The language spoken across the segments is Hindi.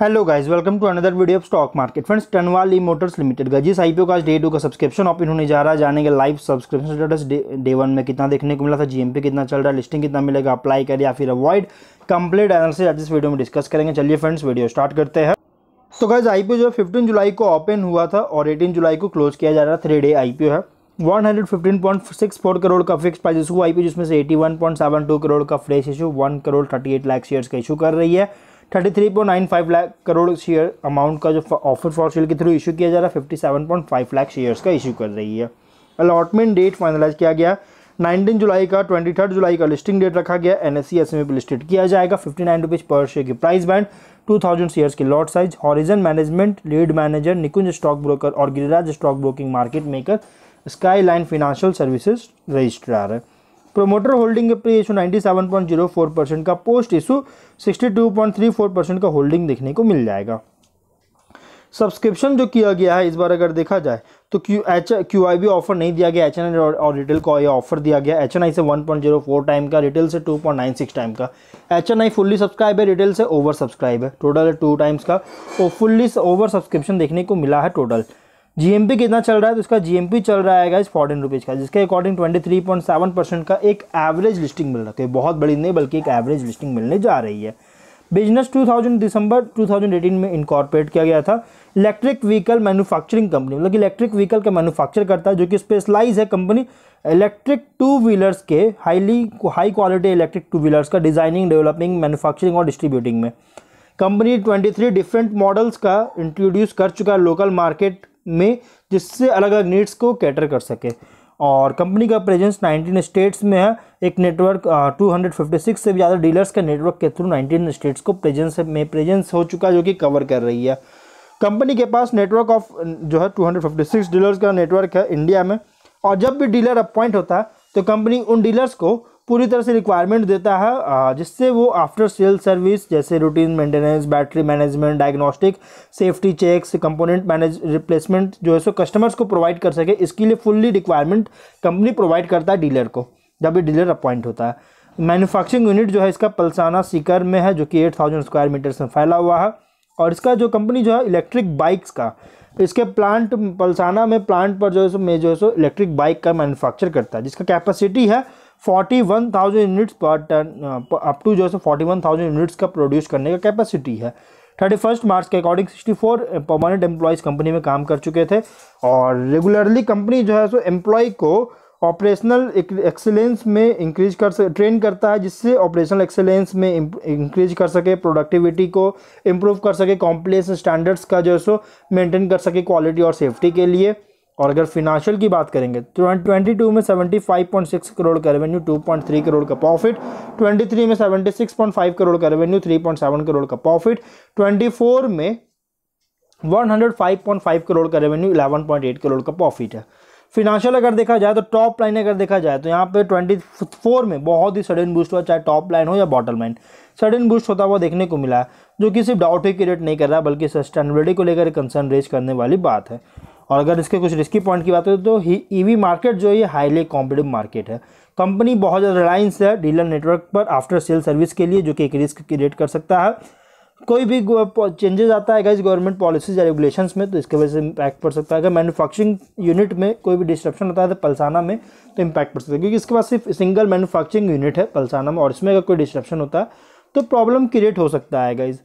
hello guys welcome to another video of stock market friends Tunwal motors limited का जिस आईपीओ का डे टू का सब्सक्रिप्शन ऑप्शन होने जा रहा है के live subscription status day one में कितना देखने को मिला था जीएमपी कितना चल रहा है लिस्टिंग कितना मिलेगा अप्लाई कर या फिर अवॉइड कंप्लीट एनालिसिस आज इस वीडियो में डिस्कस करेंगे चलिए फ्रेंड्स वीडियो स्टार्ट करते हैं तो गाइज आईपीओ जो है फिफ्टीन जुलाई को ओपन हुआ था और एटीन जुलाई को क्लोज किया जा रहा थ्री डे आई है 115.64 करोड़ का फिक्स प्राइस इशू आई जिसमें से 81.72 करोड़ का fresh issue 1 crore 38 lakh shares का इशू कर रही है thirty three point nine five lakh crore share amount का जो ऑफर फॉर सेल के थ्रू इशू किया जा रहा है fifty seven point five lakh shares का इशू कर रही है अलॉटमेंट डेट फाइनलाइज किया गया नाइनटीन जुलाई का ट्वेंटी थर्ड जुलाई का लिस्टिंग डेट रखा गया एन एस सी एस में लिस्टेड किया जाएगा fifty nine rupees per share की price band two thousand shares की lot size horizon management lead manager Nikunj stock broker और Giriraj stock broking market maker skyline financial services registrar है प्रोमोटर होल्डिंग के प्री इशू 97.04 परसेंट का पोस्ट इशू 62.34 परसेंट का होल्डिंग देखने को मिल जाएगा सब्सक्रिप्शन जो किया गया है इस बार अगर देखा जाए तो Q H Q I B offer नहीं दिया गया एच एन और, और रिटेल को ये ऑफर दिया गया एच एन आई से 1.04 टाइम का रिटेल से 2.96 टाइम का H N I fully subscribe है रिटेल से ओवर सब्सक्राइब है टोटल टू टाइम्स का और फुल्ली ओवर सब्सक्रिप्शन देखने को मिला है टोटल जीएमपी कितना चल रहा है तो इसका जीएमपी चल रहा है इस फोर्टीन रुपीज़ का जिसके according twenty three point seven percent का एक एवरेज लिस्टिंग मिल रहा है तो बहुत बड़ी नहीं बल्कि एक एवरेज लिस्टिंग मिलने जा रही है बिजनेस 2000 दिसंबर 2018 में इनकॉर्पोरेट किया गया था इलेक्ट्रिक व्हीकल मैन्युफैक्चरिंग कंपनी मतलब इलेक्ट्रिक व्हीकल का मैनुफैक्चर करता है जो कि स्पेशलाइज है कंपनी इलेक्ट्रिक टू व्हीलर्स के highly high quality electric two wheelers का डिज़ाइनिंग डेवलपिंग मैनुफैक्चरिंग और डिस्ट्रीब्यूटिंग में कंपनी 23 डिफरेंट मॉडल्स का इंट्रोड्यूस कर चुका है लोकल मार्केट में जिससे अलग अलग नीड्स को कैटर कर सके और कंपनी का प्रेजेंस 19 स्टेट्स में है एक नेटवर्क 256 से ज़्यादा डीलर्स के नेटवर्क के थ्रू 19 स्टेट्स को प्रेजेंस में प्रेजेंस हो चुका है जो कि कवर कर रही है कंपनी के पास नेटवर्क ऑफ जो है 256 डीलर्स का नेटवर्क है इंडिया में और जब भी डीलर अपॉइंट होता है तो कंपनी उन डीलर्स को पूरी तरह से रिक्वायरमेंट देता है जिससे वो आफ्टर सेल सर्विस जैसे routine maintenance battery management diagnostic safety checks component manage replacement जो है सो कस्टमर्स को प्रोवाइड कर सके इसके लिए फुल्ली रिक्वायरमेंट कंपनी प्रोवाइड करता है डीलर को जब भी डीलर अपॉइंट होता है मैनुफैक्चरिंग यूनिट जो है इसका पलसाना सीकर में है जो कि एट थाउजेंड स्क्वायर मीटर्स में फैला हुआ है और इसका जो कंपनी जो है इलेक्ट्रिक बाइक्स का इसके प्लांट पलसाना में प्लांट पर जो है सो में जो है सो इलेक्ट्रिक बाइक का मैन्युफैक्चर करता है जिसका कैपेसिटी है forty one thousand units per annum up to जो है so forty one thousand units का प्रोड्यूस करने का कैपेसिटी है थर्टी फर्स्ट मार्च के according sixty four permanent employees company में काम कर चुके थे और रेगुलरली कंपनी जो है सो एम्प्लॉय को ऑपरेशनल एक्सेलेंस में इंक्रीज कर सके ट्रेन करता है जिससे ऑपरेशनल एक्सेलेंस में इंक्रीज कर सके प्रोडक्टिविटी को इम्प्रूव कर सके कॉम्प्लेक्स स्टैंडर्ड्स का जो है सो मेंटेन कर सके क्वालिटी और सेफ्टी के लिए और अगर फिनेंशियल की बात करेंगे तो ट्वेंटी टू में seventy five point six crore का revenue two point three crore का प्रॉफिट ट्वेंटी थ्री में seventy six point five crore का revenue three point seven crore का प्रॉफिट ट्वेंटी फोर में one hundred five point five crore का revenue eleven point eight crore का प्रॉफिट है फिनांशियल अगर देखा जाए तो टॉप लाइन अगर देखा जाए तो यहाँ पे 24 में बहुत ही सडन बूस्ट हुआ चाहे टॉप लाइन हो या बॉटम लाइन सडन बूस्ट होता हुआ देखने को मिला है जो कि सिर्फ डाउट ही क्रिएट नहीं कर रहा बल्कि सस्टेनेबिलिटी को लेकर कंसर्न रेज करने वाली बात है और अगर इसके कुछ रिस्की पॉइंट की बात करें तो ईवी मार्केट e जो है हाईली कॉम्पिटिव मार्केट है कंपनी बहुत ज़्यादा रिलायंस है डीलर नेटवर्क पर आफ्टर सेल सर्विस के लिए जो कि एक रिस्क क्रिएट कर सकता है कोई भी चेंजेस आता है गाइज गवर्नमेंट पॉलिसीज या रेगुलेशंस में तो इसके वजह से इम्पैक्ट पड़ सकता है अगर मैन्युफैक्चरिंग यूनिट में कोई भी डिस्ट्रप्शन होता है तो पलसाना में तो इम्पैक्ट पड़ सकता है क्योंकि इसके पास सिर्फ सिंगल मैनुफैक्चरिंग यूनिट है पलसाना में और इसमें अगर कोई डिस्ट्रप्शन होता है तो प्रॉब्लम क्रिएट हो सकता है गाइज़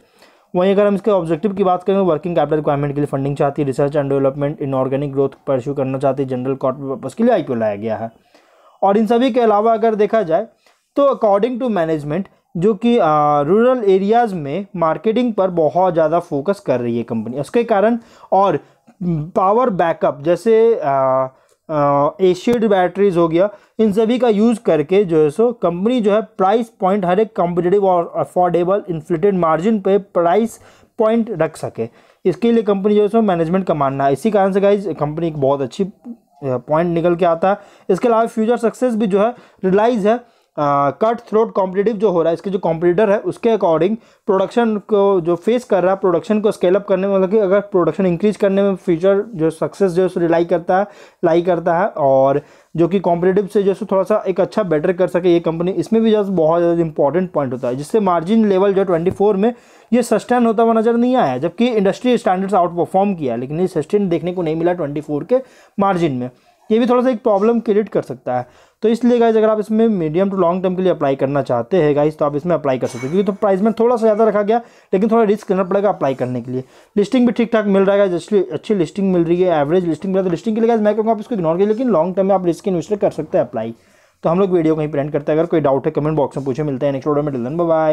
वहीं अगर हम इसके ऑब्जेक्टिव की बात करें वर्किंग कैपिटल रिक्वायरमेंट के लिए फंडिंग चाहती है research and development inorganic growth pursue करना चाहती है जनरल कॉर्ट पर्पज़ के लिए आई लाया गया है और इन सभी के अलावा अगर देखा जाए तो अकॉर्डिंग टू मैनेजमेंट जो कि रूरल एरियाज़ में मार्केटिंग पर बहुत ज़्यादा फोकस कर रही है कंपनी उसके कारण और पावर बैकअप जैसे एशियड बैटरीज हो गया इन सभी का यूज़ करके जो है सो कंपनी जो है प्राइस पॉइंट हर एक कॉम्पिटेटिव और अफोर्डेबल इन्फ्लेटेड मार्जिन पे प्राइस पॉइंट रख सके इसके लिए कंपनी जो है सो मैनेजमेंट का मानना है इसी कारण से गाइज कंपनी एक बहुत अच्छी पॉइंट निकल के आता है इसके अलावा फ्यूचर सक्सेस भी जो है रिलाइज है कट थ्रोट कॉम्पिटेटिव जो हो रहा है इसके जो कॉम्पिटिटर है उसके अकॉर्डिंग प्रोडक्शन को जो फेस कर रहा है प्रोडक्शन को स्केलअप करने में मतलब कि अगर प्रोडक्शन इंक्रीज करने में फ्यूचर जो सक्सेस जो है रिलाई करता है लाई करता है और जो कि कॉम्पिटेटिव से जो है थोड़ा सा एक अच्छा बेटर कर सके ये कंपनी इसमें भी जो बहुत ज़्यादा इंपॉर्टेंट पॉइंट होता है जिससे मार्जिन लेवल जो ट्वेंटी फोर में ये सस्टेन होता हुआ नज़र नहीं आया जबकि इंडस्ट्री स्टैंडर्ड्स आउट परफॉर्म किया लेकिन ये सस्टेन देखने को नहीं मिला ट्वेंटी फोर के मार्जिन में ये भी थोड़ा सा एक प्रॉब्लम क्रिएट कर सकता है तो इसलिए गाइज अगर आप इसमें मीडियम टू लॉन्ग टर्म के लिए अप्लाई करना चाहते हैं गाइज तो आप इसमें अप्लाई कर सकते हैं क्योंकि तो प्राइस में थोड़ा सा ज़्यादा रखा गया लेकिन थोड़ा रिस्क करना पड़ेगा अप्लाई करने के लिए लिस्टिंग भी ठीक ठाक मिल रहा है अच्छी अच्छी लिस्टिंग मिल रही है एवरेज लिस्टिंग मिल रहा है तो लिस्टिंग के लिए गाइज मैं कहूँगा आप इसको इग्नोर करिए लेकिन लॉन्ग टर्म में आप रिस्क इन्वेस्टर कर सकते हैं अप्लाई तो हम लोग वीडियो कहीं प्रेंट करते हैं अगर कोई डाउट है कमेंट बॉक्स में पूछे मिलते हैं नेक्स्ट वीडियो में डिलन बाय